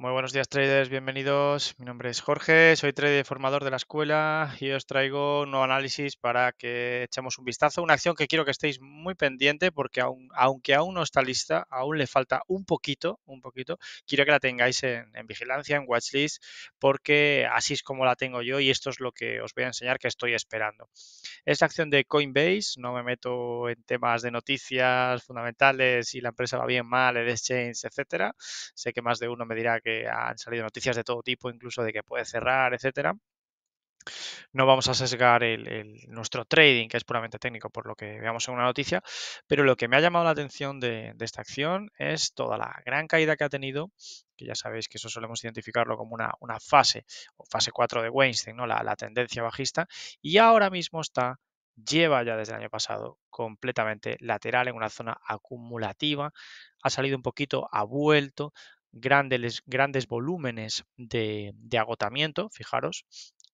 Muy buenos días traders, bienvenidos. Mi nombre es Jorge, soy trader formador de la escuela y os traigo un nuevo análisis para que echemos un vistazo. Una acción que quiero que estéis muy pendiente porque aunque aún no está lista, aún le falta un poquito, un poquito. Quiero que la tengáis en, vigilancia, en watchlist, porque así es como la tengo yo y esto es lo que os voy a enseñar que estoy esperando. esta acción de Coinbase, no me meto en temas de noticias fundamentales, si la empresa va bien, mal, el exchange, etcétera. Sé que más de uno me dirá que han salido noticias de todo tipo, incluso de que puede cerrar, etcétera. No vamos a sesgar el, nuestro trading, que es puramente técnico, por lo que veamos en una noticia, pero lo que me ha llamado la atención de, esta acción es toda la gran caída que ha tenido, que ya sabéis que eso solemos identificarlo como una, fase, o fase 4 de Weinstein, ¿no? la, la tendencia bajista, y ahora mismo está lleva ya desde el año pasado completamente lateral en una zona acumulativa, ha salido un poquito, ha vuelto, grandes, grandes volúmenes de, agotamiento, fijaros,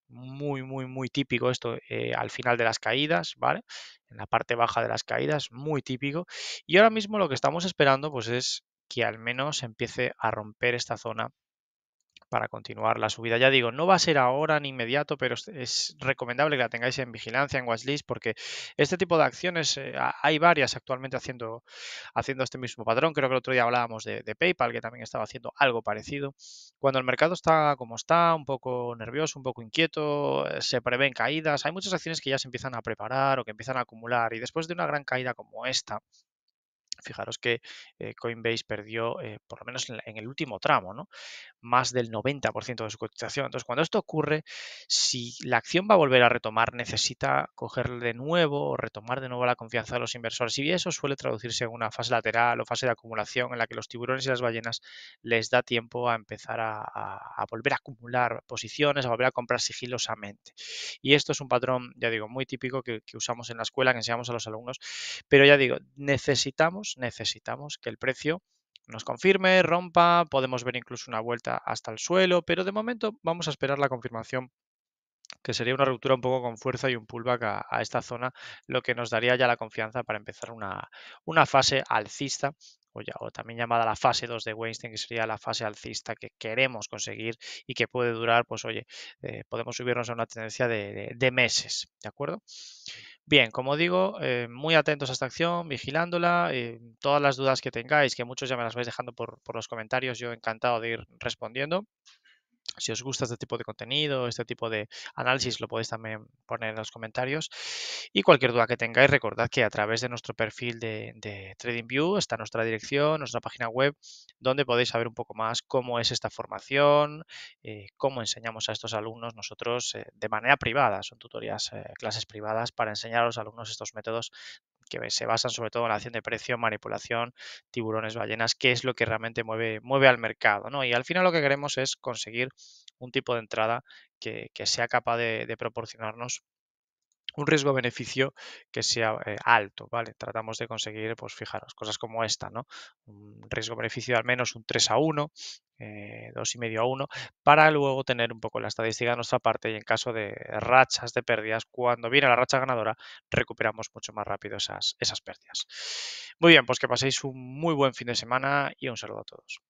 muy, muy, muy típico esto eh, al final de las caídas, ¿vale? En la parte baja de las caídas, muy típico. Y ahora mismo lo que estamos esperando, pues es que al menos empiece a romper esta zona para continuar la subida. Ya digo, no va a ser ahora ni inmediato, pero es recomendable que la tengáis en vigilancia, en watchlist, porque este tipo de acciones eh, hay varias actualmente haciendo, haciendo este mismo patrón. Creo que el otro día hablábamos de, de, PayPal, que también estaba haciendo algo parecido. Cuando el mercado está como está, un poco nervioso, un poco inquieto, eh, se prevén caídas. Hay muchas acciones que ya se empiezan a preparar o que empiezan a acumular y después de una gran caída como esta, Fijaros que eh, Coinbase perdió, eh, por lo menos en, el último tramo, más del 90% de su cotización. Entonces, cuando esto ocurre, si la acción va a volver a retomar, necesita coger de nuevo o retomar de nuevo la confianza de los inversores. Y eso suele traducirse en una fase lateral o fase de acumulación en la que los tiburones y las ballenas les da tiempo a empezar a, volver a acumular posiciones, a volver a comprar sigilosamente. Y esto es un patrón, ya digo, muy típico que usamos en la escuela, que enseñamos a los alumnos. Pero ya digo, necesitamos necesitamos, que el precio nos confirme, rompa, podemos ver incluso una vuelta hasta el suelo, pero de momento vamos a esperar la confirmación que sería una ruptura un poco con fuerza y un pullback a, esta zona, lo que nos daría ya la confianza para empezar una, fase alcista o, ya, o, también llamada la fase 2 de Weinstein, que sería la fase alcista que queremos conseguir y que puede durar, pues oye, eh, podemos subirnos a una tendencia de meses, ¿de acuerdo? Bien, como digo, eh, muy atentos a esta acción, vigilándola. Eh, todas las dudas que tengáis, que muchos ya me las vais dejando por, por los comentarios, yo encantado de ir respondiendo. Si os gusta este tipo de contenido, este tipo de análisis, lo podéis también poner en los comentarios. Y cualquier duda que tengáis, recordad que a través de nuestro perfil de, TradingView está nuestra dirección, nuestra página web, donde podéis saber un poco más cómo es esta formación, eh, cómo enseñamos a estos alumnos nosotros eh, de manera privada. Son tutorías, eh, clases privadas para enseñar a los alumnos estos métodos que se basan sobre todo en la acción de precio, manipulación, tiburones, ballenas, qué es lo que realmente mueve, mueve al mercado. ¿no? Y al final lo que queremos es conseguir un tipo de entrada que, sea capaz de proporcionarnos un riesgo-beneficio que sea eh, alto, ¿vale? Tratamos de conseguir, pues fijaros, cosas como esta, ¿no? Un riesgo-beneficio de al menos un 3 a 1, 2,5 eh, a 1, para luego tener un poco la estadística de nuestra parte y en caso de rachas de pérdidas, cuando viene la racha ganadora, recuperamos mucho más rápido esas, esas pérdidas. Muy bien, pues que paséis un muy buen fin de semana y un saludo a todos.